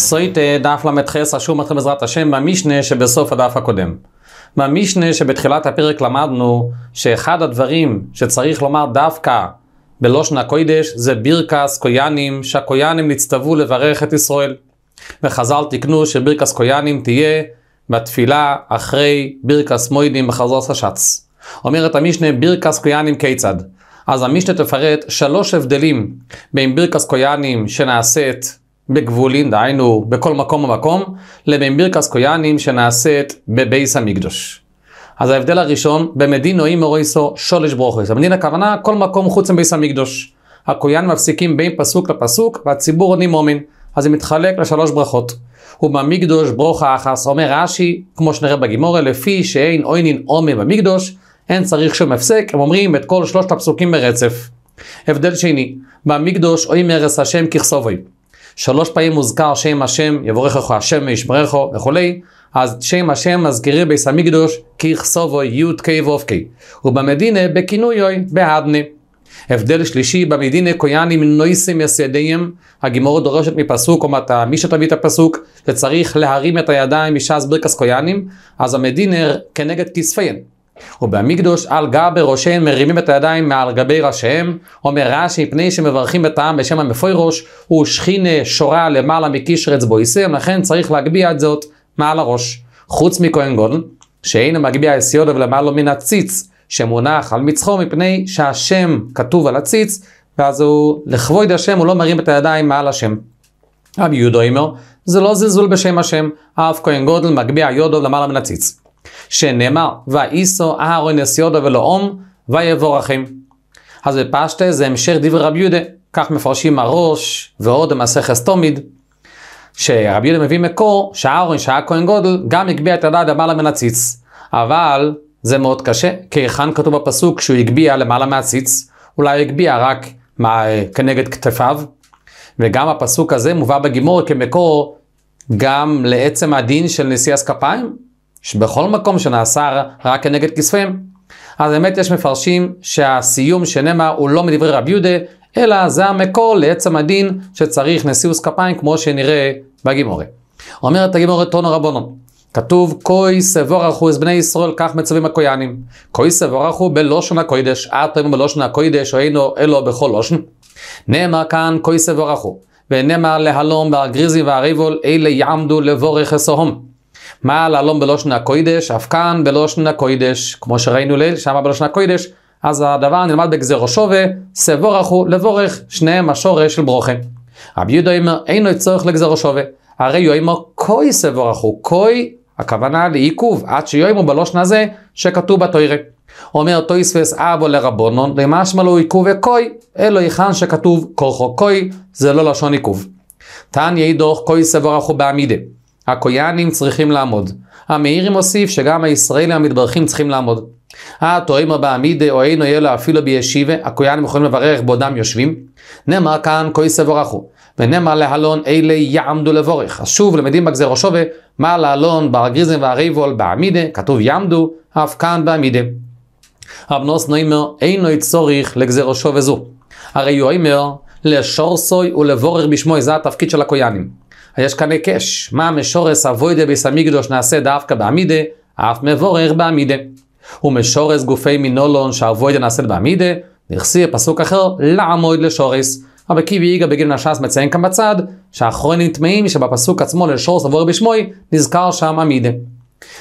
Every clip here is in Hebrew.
סויטה אה, דף ל"ח אשור מתחיל בעזרת השם במשנה שבסוף הדף הקודם. במשנה שבתחילת הפרק למדנו שאחד הדברים שצריך לומר דווקא בלושן הקוידש זה בירקס קויאנים, שהקויאנים נצטוו לברך את ישראל. וחז"ל תיקנו שבירקס קויאנים תהיה בתפילה אחרי בירקס מוידים בחזור סש"ץ. אומרת המשנה בירקס קויאנים כיצד? אז המשנה תפרט שלוש הבדלים בין בירקס קויאנים שנעשית בגבולין, דהיינו בכל מקום ומקום, לבין ברכס כהנים שנעשית בבייס המקדוש. אז ההבדל הראשון, במדינו אימו רויסו שולש ברוכס. במדינה הכוונה כל מקום חוץ מבייס המקדוש. הכויאנים מפסיקים בין פסוק לפסוק והציבור עונים מומין. אז זה מתחלק לשלוש ברכות. ובמקדוש ברוכה אחס, אומר רש"י, כמו שנראה בגימורה, לפי שאין עוינין עומר במקדוש, אין צריך שום הפסק, הם אומרים את כל שלושת הפסוקים ברצף. הבדל שני, במקדוש אוי מרס השם ככסובוי. שלוש פעמים מוזכר שם השם, יבורכך השם וישמרך וכולי, אז שם השם מזכירי ביס המקדוש, כי קי י"ק ו"ק, ובמדינה בכינויוי בהדנה. הבדל שלישי, במדינה כויאנים נויסים יסיידיהם, הגימור דורשת מפסוק, או מי שתביא את הפסוק, שצריך להרים את הידיים משעס ברכס כויאנים, אז המדינה כנגד כספיהן. ובמקדוש על גב ראשיהם מרימים את הידיים מעל גבי ראשיהם. אומר רש"י, פני שמברכים בטעם בשם המפוירוש, הוא שכינה שורה למעלה מקישרץ יישם, לכן צריך להגביה את זאת מעל הראש. חוץ מכהן גודל, שאינו מגביה סיודו ולמעלו מן הציץ, שמונח על מצחו מפני שהשם כתוב על הציץ, ואז הוא לכבוד השם, הוא לא מרים את הידיים מעל השם. רבי יהודה אומר, זה לא זלזול בשם השם, אף כהן גודל מגביה יודו למעלה מן הציץ. שנאמר, ואיסו אהרון יסיודו ולאום, ויבורכים. אז בפשטה זה המשך דברי רבי יהודה, כך מפרשים הראש ועוד במסכת תומיד, שרבי יהודה מביא מקור, שאהרון שהיה כהן גודל, גם הגביה את הדעת למעלה מן הציץ. אבל זה מאוד קשה, כי היכן כתוב בפסוק שהוא הגביה למעלה מהציץ, אולי הגביה רק מה, כנגד כתפיו, וגם הפסוק הזה מובא בגימור כמקור גם לעצם הדין של נשיא כפיים, שבכל מקום שנאסר רק כנגד כספיהם. אז באמת יש מפרשים שהסיום שנאמר הוא לא מדברי רב יהודה, אלא זה המקור לעצם הדין שצריך נשיאוס כפיים כמו שנראה בגימורי. אומרת הגימורי טונו רבונו, כתוב כוי סבורחו אז בני ישראל כך מצווים הכויאנים. כוי סבורחו בלושן הקוידש, אתם בלושן הקוידש ראינו אלו בכל לושן. נאמר כאן כוי סבורחו, ונאמר להלום בארגריזי והריבול אלה יעמדו לבורך אסוהום. מה להלום בלושן הקוידש, אף כאן בלושן הקוידש, כמו שראינו ליל, שם בלושן הקוידש, אז הדבר נלמד בגזירו שווה, סבורכו לבורך, שניהם השורש של ברוכה. רבי יהודה אומר, אין לו צורך לגזירו שווה. הרי יאמר כוי סבורכו, כוי, הכוונה לעיכוב, עד שיאמרו בלושן הזה שכתוב בתוירה. אומר תויספס אבו לרבונון, למשמע לו עיכוב וכוי, אלו היכן שכתוב כורחו כוי, זה לא לשון עיכוב. תן יהי דוח כוי סבורכו בעמידה. הכויאנים צריכים לעמוד. המאירי מוסיף שגם הישראלים המתברכים צריכים לעמוד. אה, תוהים הטועם עמידי, או אינו יהיה לו אפילו בישיבה, הכויאנים יכולים לברך בעודם יושבים. נאמר כאן כוי סבורכו. ונאמר להלון אלה יעמדו לבורך. אז שוב למדים בגזירו שווה, מה להלון בארגריזם והריבול בעמידי, כתוב יעמדו, אף כאן בעמידי. רב נוס נוימר אינו צורך לגזירו שווה זו. הרי הוא אומר לשורסוי ולבורך בשמו, זה התפקיד של הכויאנים. יש כאן היקש. מה משורס אבוידה בסמיגדוש נעשה דווקא בעמידה, אף מבורך בעמידה. ומשורס גופי מינולון שאבוידה נעשית בעמידה, נכסי פסוק אחר, לעמוד לשורס. רבי קיבי יגאל בגיל נש"ס מציין כאן בצד, שהאחרונים טמאים שבפסוק עצמו לשורס אבוידה בשמוי, נזכר שם עמידה.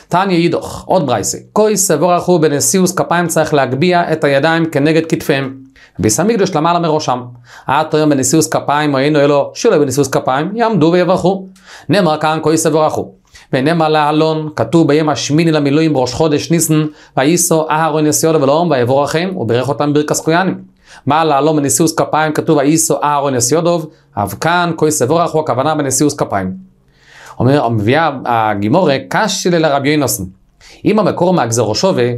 תניא יידוך, עוד ברייסי, כוי סבורחו בנסיוס כפיים צריך להגביה את הידיים כנגד כתפיהם. ביס המקדוש למעלה מראשם. עד היום בנסיוס כפיים ראינו אלו שלא בנסיוס כפיים, יעמדו ויברכו. נאמר כאן כוי סבורחו. ונאמר לאלון, כתוב בים השמיני למילואים בראש חודש ניסן, וייסו אהרון יסיודו ולאום ויבורכם, וברך אותם ברכס כויאנים. מה לאלון בנסיוס כפיים כתוב וייסו אהרון יסיודוב, אב כאן כוי סבורחו הכוונה בנסיוס כפיים. אומר, מביאה הגימורה, קשי לרבי יינוסן. אם המקור מהגזרו שווה,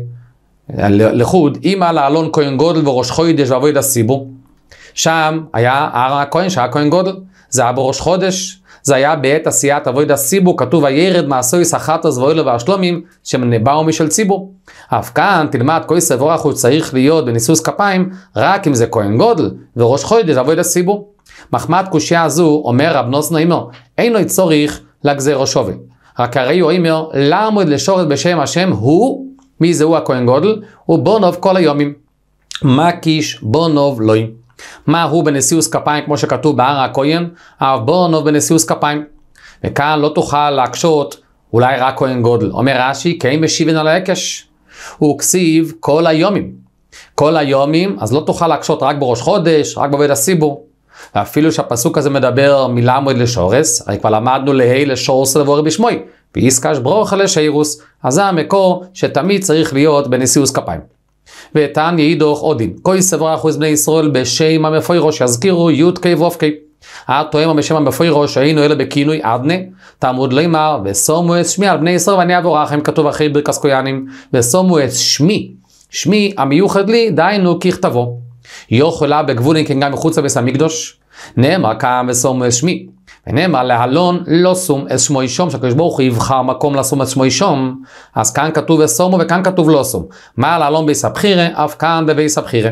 לחוד, אם על האלון כהן גודל וראש חוידש ואבויד הסיבור. שם היה הר הכהן שהיה כהן גודל, זה היה בראש חודש, זה היה בעת עשיית אבויד הסיבור, כתוב וירד מעשוי סחטוס ואוהלו והשלומים, שבאו משל ציבו. אף כאן תלמד כל סברוך הוא צריך להיות בניסוס כפיים, רק אם זה כהן גודל וראש חוידש ואבויד הסיבור. מחמת קושייה זו אומר רב נוסנו נעימו, אין לו צורך לגזירו שווה. רק הרי הוא אומר, לעמוד לשורת בשם השם הוא, מי זה הוא הכהן גודל? הוא בונוב כל היומים. מה קיש בונוב לוי. מה הוא בנשיאוס כפיים, כמו שכתוב בהר הכהן? אב בונוב בנשיאוס כפיים. וכאן לא תוכל להקשות אולי רק כהן גודל. אומר רש"י, כי כן אם משיבן על ההקש. הוא כסיב כל היומים. כל היומים, אז לא תוכל להקשות רק בראש חודש, רק בבית הסיבור. ואפילו שהפסוק הזה מדבר מלמוד לשורס, הרי כבר למדנו להי לשורס לבוא בשמוי, ואיסקש ברוך לשיירוס, אז זה המקור שתמיד צריך להיות בנשיאוס כפיים. ותען יעידוך עודין, כוי סברה אחוז בני ישראל בשם המפוירוש, יזכירו יוד קי י"ק ו"ק. התואם בשם המפוירוש, היינו אלה בכינוי עדנה, תעמוד לימר, ושמו את שמי על בני ישראל ואני אבורכם, כתוב אחרי ברכס קויאנים, ושמו את שמי, שמי המיוחד לי, דהיינו ככתבו. יוכלה בגבולין כן גם מחוץ לבית המקדוש. נאמר כאן ושום שמי. ונאמר להלון לא שום את שמו אישום, שהקדוש ברוך הוא יבחר מקום לשום את שמו אישום. אז כאן כתוב ושומו וכאן כתוב לא שום. מה להלון ביס הבחירה, אף כאן בביס הבחירה.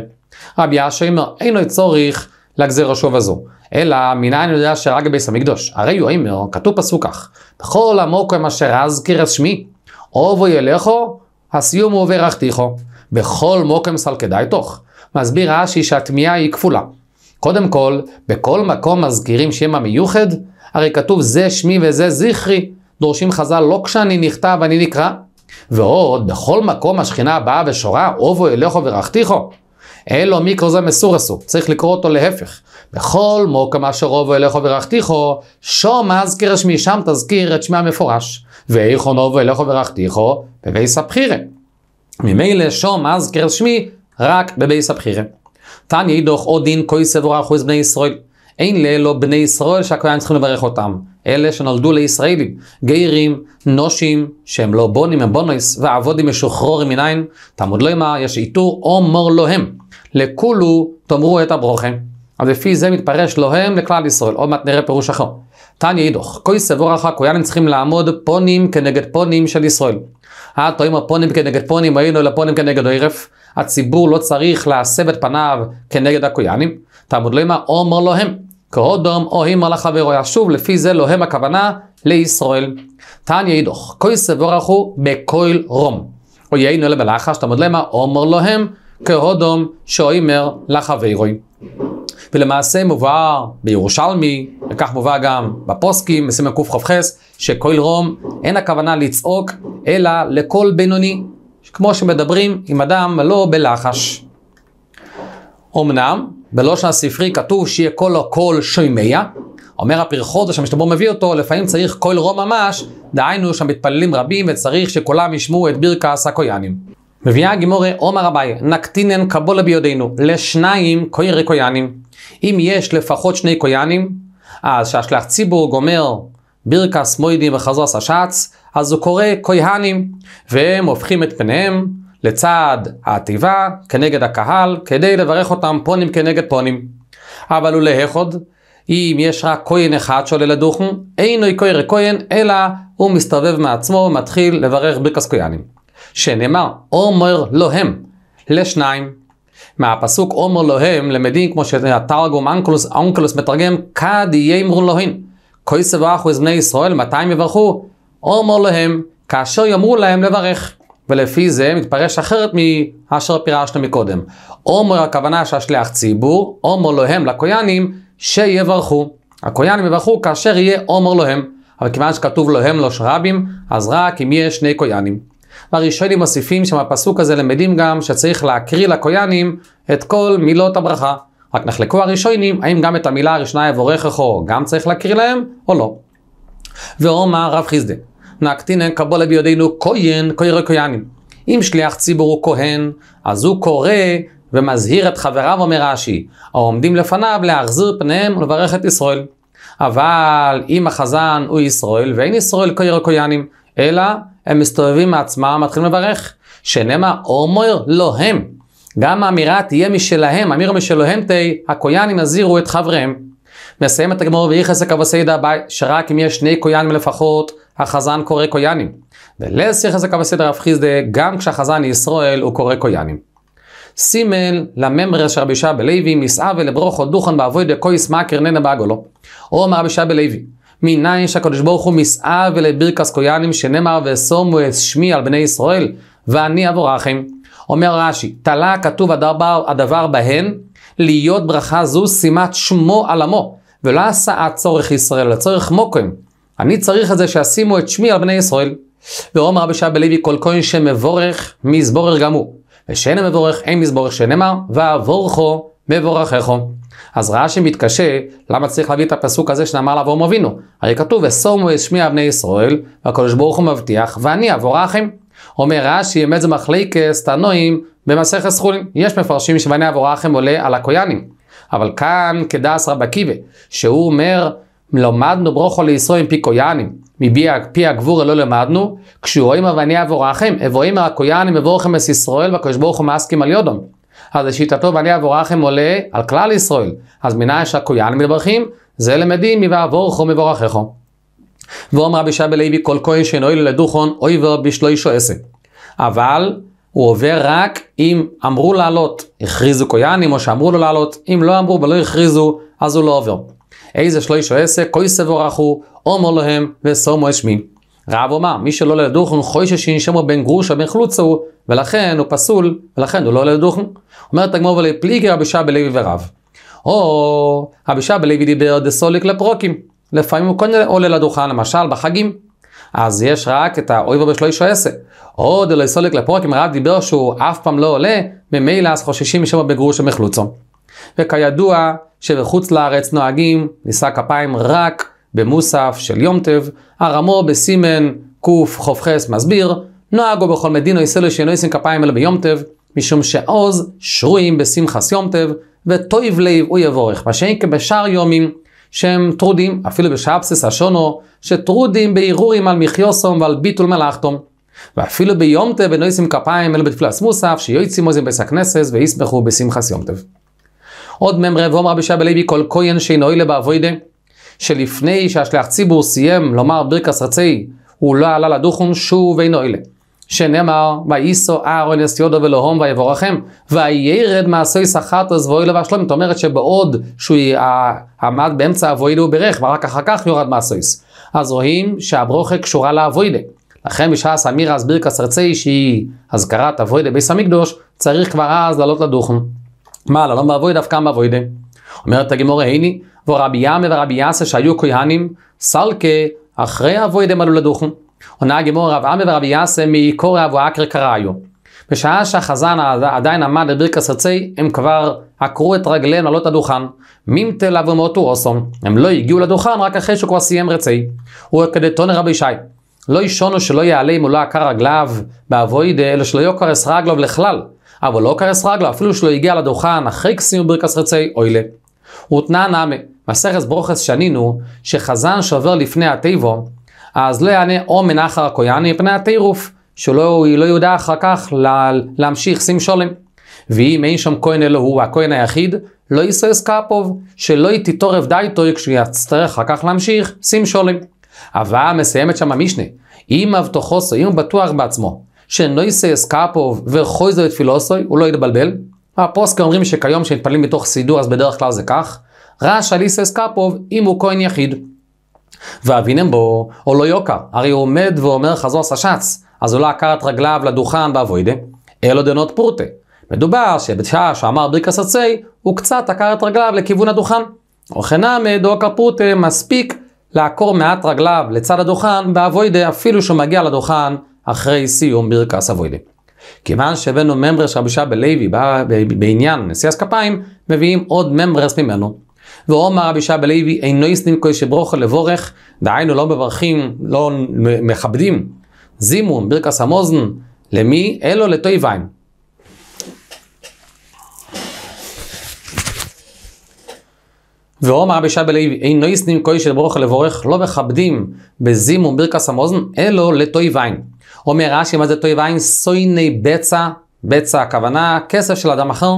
רבי אשר אומר, אינו צורך לגזיר השוב הזו. אלא מנין יודע שרק ביס המקדוש. הרי הוא אומר, כתוב פסוק כך, בכל המוקם אשר אזכיר את שמי, אובו ילכו, הסיום הוא עובר אחתיכו. בכל מוקם סלקדאי תוך. מסביר רש"י שהתמיהה היא כפולה. קודם כל, בכל מקום מזכירים שם המיוחד, הרי כתוב זה שמי וזה זכרי. דורשים חז"ל לא כשאני נכתב אני נקרא. ועוד, בכל מקום השכינה הבאה ושורה, אובו אלכו ורחתיכו. אלו מיקרו זה מסורסו, צריך לקרוא אותו להפך. בכל מוקם אשר אובו אלכו ורחתיכו, שום אזכיר שמי, שם תזכיר את שמי המפורש. ואיכון אובו אלכו ורחתיכו, בבי סבחירה. ממילא שום אזכיר שמי, רק בבייס הבחירה. תניא אידוך עוד דין כוי סבורה אחוז בני ישראל. אין לאלו בני ישראל שהכהן צריכים לברך אותם. אלה שנולדו לישראלים, גיירים, נושים, שהם לא בונים, הם בונוס, ועבודים משוחרורים מניין, תעמוד לו עמה, יש עיטור, אומר לו הם. לכולו תאמרו את הברוכה. אז לפי זה מתפרש לו הם לכלל ישראל. עוד מעט נראה פירוש אחר. תניא אידוך, כוי סבורך הכוהנים צריכים לעמוד פונים כנגד פונים של ישראל. אה, התואים הפונים כנגד פונים, היינו לפונים כנגד עורף. הציבור לא צריך להסב את פניו כנגד הכויאנים. תלמוד לימה אומר לו הם, כהודום או הימר לחברו ישוב, לפי זה לא הם הכוונה לישראל. תניא ידוך, כוי סבורחו בכויל רום. או יהינו אלה בלחש, תלמוד לימה אומר לו הם, כהודום שאומר לחברו. ולמעשה מובא בירושלמי, וכך מובא גם בפוסקים, בסימן קכ"ח, שכל רום אין הכוונה לצעוק, אלא לכל בינוני. כמו שמדברים עם אדם לא בלחש. אמנם, בלושן הספרי כתוב שיהיה כל הקול שוימיה, אומר הפרחוזה שהמשתבר מביא אותו, לפעמים צריך קול רום ממש, דהיינו שהמתפללים רבים וצריך שכולם ישמעו את ברכס הכויאנים. מביאה הגימורי עומר אביי, נקטינן קבולה ביודענו, לשניים קוירי קויאנים. אם יש לפחות שני קויאנים, אז שהשלח ציבור גומר ברכס מוידים וחזרס השץ, אז הוא קורא כויהנים, והם הופכים את פניהם לצד העטיבה כנגד הקהל, כדי לברך אותם פונים כנגד פונים. אבל הוא להכוד, אם יש רק כהן אחד שעולה לדוכן, אינו כהן כהן, אלא הוא מסתובב מעצמו ומתחיל לברך ברכס כהנים. שנאמר, אומר לו הם, לשניים. מהפסוק אומר לו הם, למדים כמו שהתרגום אנקלוס, אנקלוס מתרגם, כד יאמרו לוהן. כוי יסבחו את בני ישראל, מתי הם יברכו? אומר להם, כאשר יאמרו להם לברך. ולפי זה מתפרש אחרת מאשר פירשנו מקודם. אומר הכוונה שהשליח ציבור, אומר להם לכויאנים, שיברכו. הכויאנים יברכו כאשר יהיה אומר להם. אבל כיוון שכתוב להם לא שרבים, אז רק אם יהיה שני כויאנים. והראשונים מוסיפים שמהפסוק הזה למדים גם שצריך להקריא לכויאנים את כל מילות הברכה. רק נחלקו הראשונים, האם גם את המילה הראשונה יבורכךו גם צריך להקריא להם, או לא. ואומר רב חיסדה, נקטינן קבולה ביודענו כהן, כהרי כהנים. אם שליח ציבור הוא כהן, אז הוא קורא ומזהיר את חבריו, אומר רש"י, העומדים לפניו להחזיר פניהם ולברך את ישראל. אבל אם החזן הוא ישראל, ואין ישראל כהרי כהנים, אלא הם מסתובבים מעצמם, מתחילים לברך. שנאמר, אומר לא הם, גם האמירה תהיה משלהם, אמירו משלהם תה, הכויאנים יזהירו את חבריהם. מסיים את הגמור ויחס הכבסידא שרק אם יש שני כויאנים לפחות, החזן קורא כויאנים. ולס יחס הכבסידא רב חיסדה, גם כשהחזן ישראל הוא קורא כויאנים. סימל לממרס של רבי ישע בלוי, מסעה ולברוכו דוכן באבוי דקויס מאקר ננה באגולו. או אמר רבי ישע בלוי, מניין שהקדוש ברוך הוא מסעה ולברכס כויאנים, שנאמר ושומו את שמי על בני ישראל, ואני אבורכם. אומר רש"י, תלה כתוב הדבר, הדבר בהן, להיות ברכה זו שימת שמו על עמו, ולא עשה עד צורך ישראל, אלא צורך מוקם. אני צריך את זה שישימו את שמי על בני ישראל. ואומר רבי שעה בלוי, כל כהן שמבורך, מזבורך גם הוא. ושאין מבורך, אין מזבורך שנאמר, ואבורכו מבורכךו. אז רש"י מתקשה, למה צריך להביא את הפסוק הזה שנאמר לאברום אבינו? הרי כתוב, ושמו את שמי על בני ישראל, והקדוש ברוך הוא מבטיח, ואני אבורכם. אומר רש"י, אמת זה מחליקס, אה, תנועים, במסכת סחולין. יש מפרשים שבני אבורחם עולה על הכויאנים. אבל כאן כדעס רב עקיבא, שהוא אומר, למדנו ברוכו לישראל פי כויאנים, מפי הגבור לא למדנו, כשרואים אבני אבורחם, אבוהים הכויאנים אבורכם את ישראל, והקדוש ברוך הוא מסכים על יודום. אז לשיטתו ואני אבורכם עולה על כלל ישראל. אז מנה יש הכויאנים מברכים? זה למדים מבעבורכו מבורכךו. ואומר רבי שבי לוי כל כהן שאינו אלו לדוכון אוי אויבר בשלוישו עשה. אבל הוא עובר רק אם אמרו לעלות, הכריזו כהנים או שאמרו לו לא לעלות, אם לא אמרו ולא הכריזו, אז הוא לא עובר. איזה שלוישו עשה, כוי סבורכו, אומר להם וסומו את שמי. רב אומר, מי שלא עולה לדוכן חוישה שינשמו בן גרוש ובן חלוצה הוא, ולכן הוא פסול, ולכן הוא לא עולה לדוכן. אומרת הגמור ולפליגי רבי שבי לוי ורב. או רבי שבי לוי דיבר דסוליק לפרוקים. לפעמים הוא כן עולה לדוכן, למשל בחגים. אז יש רק את האוי ורבש לא עשה. עוד אלוהי סולק לפורק, אם הרב דיבר שהוא אף פעם לא עולה, ממילא אז חוששים משמע בגרוש ומחלוצו. וכידוע שבחוץ לארץ נוהגים נישא כפיים רק במוסף של יום טב, הרמו בסימן קכ"ח מסביר, נוהגו בכל מדינו ישראלו שאינו ישים כפיים אלא ביום טב, משום שעוז שרויים בשמחס יום טב, וטויב ליב הוא יבורך, מה שאין כבשאר יומים שהם טרודים, אפילו בשאפסיס השונו, שטרודים בערעורים על מחיוסום ועל ביטול מלאכתום. ואפילו ביום טב אינו ישים כפיים אלא בתפילס מוסף, שיועצים עוזים בס הכנסס וישמחו בשמחס יום טב. עוד ממרא ואומר רבי שבי לוי כל כהן שאינו אילה באבוידה, שלפני שהשליח ציבור סיים לומר ברכס רצי, הוא לא עלה לדוכון שוב אינו אילה. שנאמר, וייסו אהרון אס יודו ולהום ויבורכם, וירד מעשוי סחט אזבוי לו והשלום. זאת אומרת שבעוד שהוא עמד באמצע אבוידה הוא בירך, ורק אחר כך יורד מעשויס. אז רואים שהברוכה קשורה לאבוידה. לכן בשעה סמירה אסביר כסרצי שהיא אזכרת אבוידה ביס המקדוש, צריך כבר אז לעלות לדוכן. מה, לעלות באבוידה, דווקא כמה באבוידה. אומרת הגמורה, הנה, ורבי ימי ורבי יאסה שהיו כהנים, סלקה, אחרי אבוידה הם עלו לדוכן. עונה הגימור רב עמי ורבי יאסה מקורא ואקרא קראיו. בשעה שהחזן עדיין עמד לברכס עצי, הם כבר עקרו את רגליהם לעלות לדוכן. אבו ומאותו אוסום. הם לא הגיעו לדוכן רק אחרי שהוא כבר סיים רצי. הוא כדתון רבי ישי. לא ישונו שלא יעלה אם הוא לא עקר רגליו באבוידה, אלא שלא יוקר יוקרס רגליו לכלל. אבל לא קרס רגלו, אפילו שלא הגיע לדוכן אחרי כסיום ברכס רצי, אוילה. ותנא נאמה, מסכס ברוכס שנינו, שחזן שעובר לפני התיבו, אז לא יענה או מנחר הכויאני מפני הטירוף, שלא לא יודע אחר כך לה, להמשיך שים שולם. ואם אין שם כהן אלו הוא הכהן היחיד, לא יישאס קאפוב, שלא יתתורף דייטוי כשיצטרך אחר כך להמשיך, שים שולם. הבאה מסיימת שם המשנה, אם אבטוחוסו, אם הוא בטוח בעצמו, שלא שנויסס קאפוב וחויזו את פילוסוי, הוא לא יתבלבל. הפוסקים אומרים שכיום כשמתפללים מתוך סידור אז בדרך כלל זה כך. רעש על לא איסס קאפוב אם הוא כהן יחיד. ואבינם בו, או לא יוקה, הרי הוא עומד ואומר חזור סשץ, אז הוא לא עקר את רגליו לדוכן באבוידה, אלו דנות פורטה. מדובר שבשעה שאמר ברכס עצי, הוא קצת עקר את רגליו לכיוון הדוכן. וכן וכנעמד או פורטה מספיק לעקור מעט רגליו לצד הדוכן באבוידה, אפילו שהוא מגיע לדוכן אחרי סיום ברכס אבוידה. כיוון שהבאנו ממרס רבי שעה לוי בעניין נשיאס כפיים, מביאים עוד ממרס ממנו. ואומר רבי שבא לוי, אינו יסנין כוי שברוכה לבורך, דהיינו לא מברכים, לא מכבדים, זימון, ברכה סמוזן, למי? אלו לטויביים. ואומר רבי שבא לוי, אינו יסנין כוי של ברוך לבורך, לא מכבדים בזים ברכה סמוזן, אלו לטוי ויין. אומר רש"י, מה זה טוי ויין? סויני בצע בצע הכוונה כסף של אדם אחר,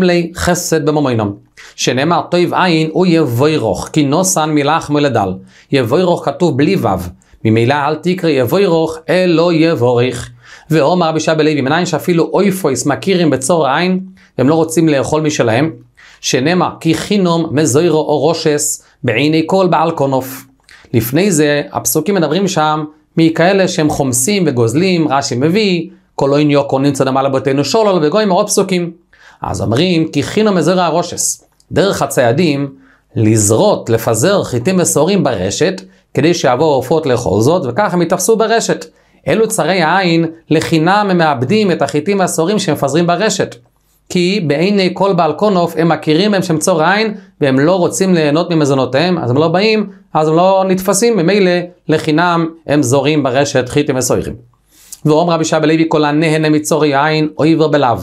לי חסד במומנום. שנאמר תויב עין הוא יבוירוך, כי נוסן מילך מולדל. יבוירוך כתוב בלי וו. ממילא אל תקרא יבוירוך אלו יבוריך. ואומר רבי שבי לוי מנין שאפילו פויס מכירים בצור העין, הם לא רוצים לאכול משלהם. שנאמר כי חינום מזוירו או רושס בעיני כל בעל קונוף. לפני זה הפסוקים מדברים שם מכאלה שהם חומסים וגוזלים, רש"י מביא כל יוקו נמצא צדמה לבתינו שולל וגוי מאות פסוקים. אז אומרים כי חינו מזרע הרושס. דרך הציידים לזרות, לפזר חיטים ושעורים ברשת, כדי שיבואו עופות לאכול זאת, וכך הם יתפסו ברשת. אלו צרי העין, לחינם הם מאבדים את החיטים והשעורים שמפזרים ברשת. כי בעיני כל בעל קונוף הם מכירים בהם שהם צור העין, והם לא רוצים ליהנות ממזונותיהם, אז הם לא באים, אז הם לא נתפסים, ממילא לחינם הם זורים ברשת חיטים ושעורים. ואומר רבי שבי לוי כל הנהנה מצור יין אוי בלאו.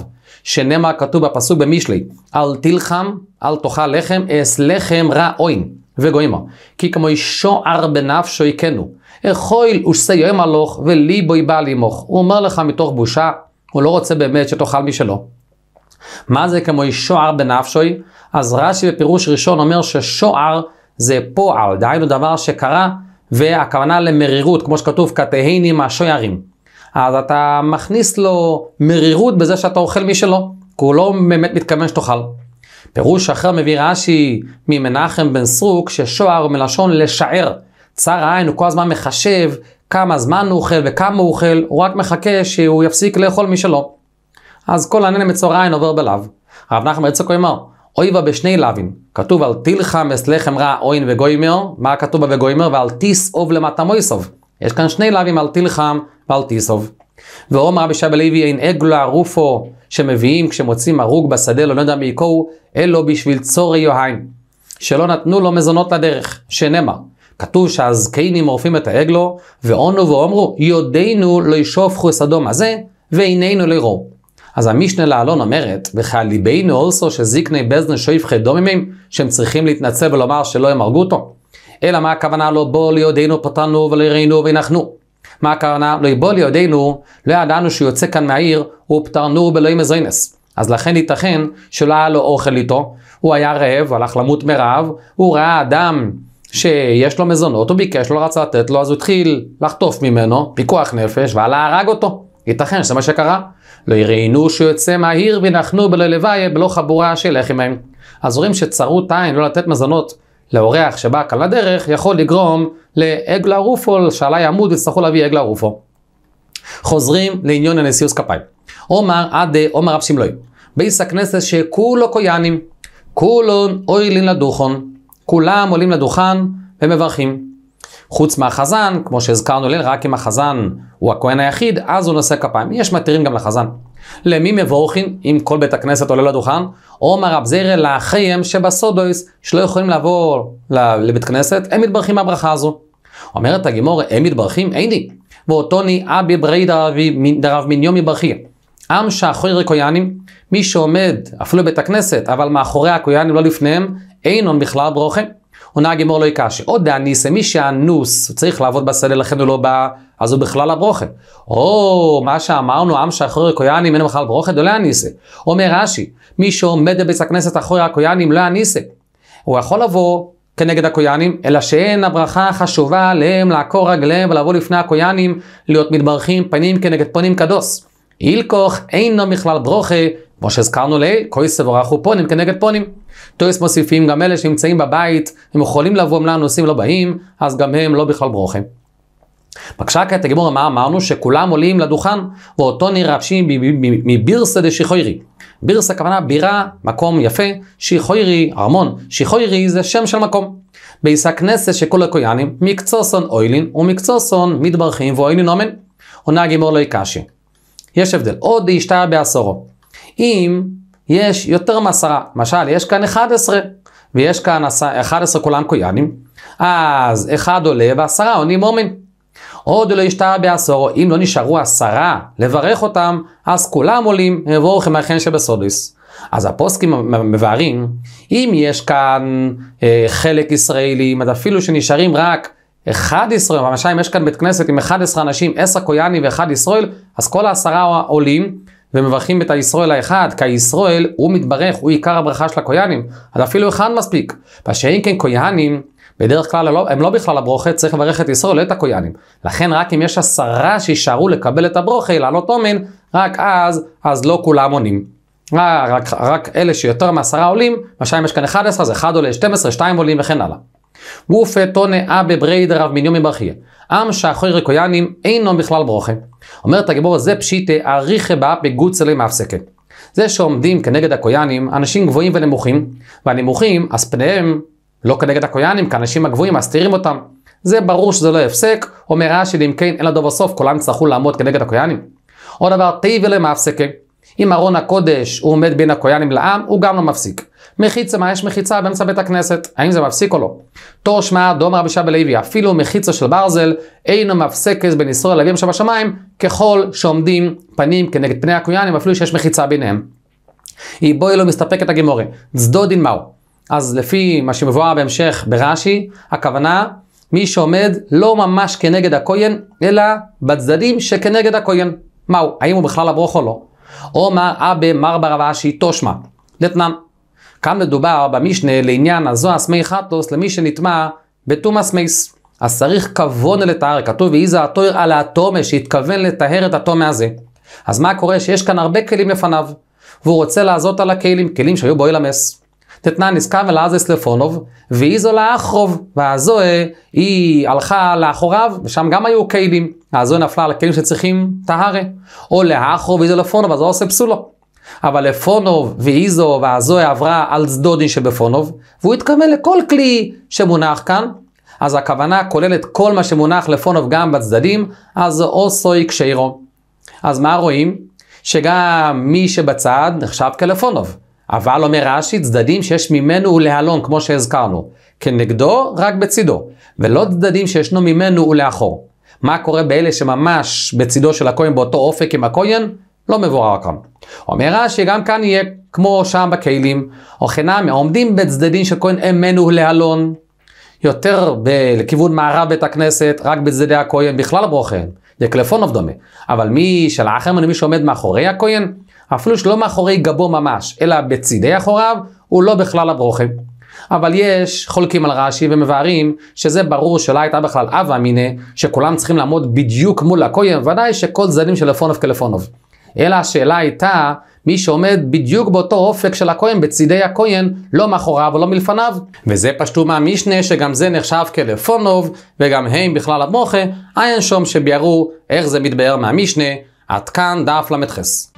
שנאמר כתוב בפסוק במשלי, אל תלחם, אל תאכל לחם, אעש לחם רע אוין וגוימו. כי כמו שוער בנפשו יכנו. אכול ושא יום הלוך וליבוי בא לימוך. הוא אומר לך מתוך בושה, הוא לא רוצה באמת שתאכל משלו. מה זה כמו שוער בנפשוי? אז רש"י בפירוש ראשון אומר ששוער זה פועל, דהיינו דבר שקרה, והכוונה למרירות, כמו שכתוב, כתהינים השוערים. אז אתה מכניס לו מרירות בזה שאתה אוכל משלו, כי הוא לא באמת מתכוון שתאכל. פירוש אחר מביא רש"י ממנחם בן סרוק, ששוער מלשון לשער. צר העין הוא כל הזמן מחשב כמה זמן הוא אוכל וכמה הוא אוכל, הוא רק מחכה שהוא יפסיק לאכול משלו. אז כל הננה מצורע העין עובר בלאו. הרב נחמן יצחק אומר, אוי בה בשני לאווין, כתוב על טיל חמס לחם רע אוין וגוימר, מה כתוב בה וגוימר? ועל תיס אוב למטה מויסוב. יש כאן שני לאווים על טיל בל תיסוב. ואומר רבי שבא לוי אין עגלה רופו שמביאים כשמוצאים הרוג בשדה לא נדע מעיקהו, אלו בשביל צורי יוהיים. שלא נתנו לו מזונות לדרך, שנאמר. כתוב שהזקנים עורפים את העגלו, ועונו ואומרו, יודינו לא ישופכו סדום הזה, ועינינו לא אז המשנה לאלון אומרת, וכי ליבנו אולסו שזקני בזנה שויפחי דומימים, שהם צריכים להתנצל ולומר שלא הם הרגו אותו. אלא מה הכוונה לא בוא ליודינו פתרנו ולראינו ונחנו. מה הכוונה? לא יבול ידינו, לא ידענו שהוא יוצא כאן מהעיר, הוא ופטרנו בלא מזוינס. אז לכן ייתכן שלא היה לו אוכל איתו, הוא היה רעב, הלך למות מרעב, הוא ראה אדם שיש לו מזונות, הוא ביקש, לא רצה לתת לו, אז הוא התחיל לחטוף ממנו, פיקוח נפש, ואללה הרג אותו. ייתכן שזה מה שקרה. לא יראינו שהוא יוצא מהעיר וינחנו בלא לוויה, בלא חבורה של לחם מהם. אז רואים שצרות עין לא לתת מזונות לאורח שבא כאן לדרך יכול לגרום לעגלה רופו שעלי עמוד יצטרכו להביא עגלה רופו. חוזרים לעניון הנשיאוס כפיים. עומר עדי אה, עומר רב שמלוי. בייס הכנסת שכולו קויאנים, כולון אוילין לדוכון. כולם עולים לדוכן ומברכים. חוץ מהחזן, כמו שהזכרנו ליל, רק אם החזן הוא הכהן היחיד, אז הוא נושא כפיים. יש מתירים גם לחזן. למי מבורכין, אם כל בית הכנסת עולה לדוכן? עומר רב זירא לאחיהם שבסודויס, שלא יכולים לעבור לבית כנסת, הם מתברכים מהברכה הזו. אומרת הגימור, הם מתברכים? איני. לי. ואותוני אבי ברי דרב מניומי מברכי. עם שאחורי כויאנים, מי שעומד אפילו בית הכנסת, אבל מאחורי הכויאנים לא לפניהם, אינון בכלל ברוכה. עונה הגמור לא יקשה. עוד דאניס, מי שאנוס צריך לעבוד בשדה, לכן הוא לא בא, אז הוא בכלל הברוכה. או מה שאמרנו, עם שאחורי הכויאנים אין בכלל ברוכה, לא יאניסה. אומר רש"י, מי שעומד בבית הכנסת אחורי הכויאנים לא יאניסה. הוא יכול לבוא כנגד הכויאנים, אלא שאין הברכה החשובה עליהם לעקור רגליהם ולבוא לפני הכויאנים, להיות מתברכים פנים כנגד פנים קדוש. אילכוך אינו מכלל ברוכה, כמו שהזכרנו לעיל, כויסב ורחו פונים כנגד פונים. טויס מוסיפים גם אלה שנמצאים בבית, הם יכולים לבוא, מלא נוסעים לא באים, אז גם הם לא בכלל ברוכים. בבקשה כעת הגמור מה אמרנו? שכולם עולים לדוכן, ואותו נרעשים מבירסה דה שיחוירי. בירסה כוונה בירה, מקום יפה, שיחוירי, ארמון, שיחוירי זה שם של מקום. בעיסה כנסת שכל הכויאנים, מקצוסון אוילין ומקצוסון מתברכים ואוילין אומן. עונה הגמור לא יקשי. יש הבדל. או דאישתא בעשורו. אם יש יותר מעשרה, למשל, יש כאן 11, ויש כאן 11 כולם קויאנים, אז אחד עולה ועשרה עונים מומין. עוד לא השתאה בעשור, אם לא נשארו עשרה לברך אותם, אז כולם עולים, יבורכם האכן שבסודיס. אז הפוסקים מבארים, אם יש כאן אה, חלק ישראלים, אז אפילו שנשארים רק 11, למשל אם יש כאן בית כנסת עם 11 אנשים, 10 כויאנים ואחד ישראל, אז כל העשרה עולים ומברכים את הישראל האחד, כי הישראל הוא מתברך, הוא עיקר הברכה של הכויאנים, אז אפילו אחד מספיק. ושאם כן כויאנים, בדרך כלל לא, הם לא בכלל הברוכה, צריך לברך את ישראל, לא את הכויאנים. לכן רק אם יש עשרה שישארו לקבל את הברוכה, לעלות אומן, רק אז, אז לא כולם עונים. רק, רק אלה שיותר מעשרה עולים, למשל אם יש כאן 11, אז אחד עולה 12, 2 עולים וכן הלאה. ופתונה אבי בריידה רב מניומי ברכיה. עם שאחורי רקויאנים אינו בכלל ברוכה. אומרת הגיבור הזה פשיטה אריכה באפי גוצלי מאפסקת. זה שעומדים כנגד הקויאנים אנשים גבוהים ונמוכים, והנמוכים אז פניהם לא כנגד הקויאנים, כי האנשים הגבוהים מסתירים אותם. זה ברור שזה לא הפסק, אומר רש"י, אם כן אין לדוב הסוף, כולם יצטרכו לעמוד כנגד הקויאנים. עוד דבר, תיבלם מאפסקה. אם ארון הקודש הוא עומד בין הכויאנים לעם, הוא גם לא מפסיק. מחיצה, מה יש מחיצה באמצע בית הכנסת? האם זה מפסיק או לא? תור שמע דום רבי שבא לוי, אפילו מחיצה של ברזל אינו מפסקת בין ישראל לאביהם שבשמיים, ככל שעומדים פנים כנגד פני הכויאנים, אפילו שיש מחיצה ביניהם. היא בואי לא מסתפקת הגימורי, צדו דין מהו. אז לפי מה שמבואר בהמשך ברש"י, הכוונה מי שעומד לא ממש כנגד הכהן, אלא בצדדים שכנגד הכהן. מהו? האם הוא בכלל הברוך או לא? עומר אבא מר מרבר ואשי תושמע. דתנן. כאן מדובר במשנה לעניין הזו אסמי חטוס למי שנטמע בתומא סמייס. אז צריך כוון לטהר, כתוב ואיזה הטוהר על האטומה שהתכוון לטהר את הטומה הזה. אז מה קורה? שיש כאן הרבה כלים לפניו, והוא רוצה לעזות על הכלים, כלים שהיו בוי למס. תתנן נזכר ולעזס לפונוב, ואיזו לאחרוב, והזוהה היא הלכה לאחוריו, ושם גם היו כלים. אז הזו נפלה על כלים שצריכים טהרה, או להכרו ואיזו לפונוב, אז הוא עושה פסולו. אבל לפונוב ואיזו והזוהי עברה על זדודי שבפונוב, והוא התכוון לכל כלי שמונח כאן, אז הכוונה כוללת כל מה שמונח לפונוב גם בצדדים, אז אוסוי קשיירו. אז מה רואים? שגם מי שבצד נחשב כלפונוב. אבל אומר רש"י, צדדים שיש ממנו ולהלון, כמו שהזכרנו. כנגדו, רק בצידו. ולא צדדים שישנו ממנו ולאחור. מה קורה באלה שממש בצידו של הכהן באותו אופק עם הכהן? לא מבורר כאן. אומר רש"י, גם כאן יהיה כמו שם בכלים, או חינם, עומדים בצדדים של כהן אמנו להלון. יותר ב- לכיוון מערב בית הכנסת, רק בצדדי הכהן, בכלל ברוכן, זה קלפון אוף דומה. אבל מי שלאחר מי שעומד מאחורי הכהן, אפילו שלא מאחורי גבו ממש, אלא בצידי אחוריו, הוא לא בכלל הברוכן. אבל יש חולקים על רש"י ומבארים שזה ברור שלא הייתה בכלל אב אמיניה, שכולם צריכים לעמוד בדיוק מול הכויים, ודאי שכל זדים של לפונוב כלפונוב. אלא השאלה הייתה, מי שעומד בדיוק באותו אופק של הכהן, בצידי הכהן, לא מאחוריו ולא מלפניו. וזה פשטו מהמשנה שגם זה נחשב כלפונוב, וגם הם בכלל המוחה, אין שום שביארו איך זה מתבאר מהמשנה, עד כאן דף ל"ח.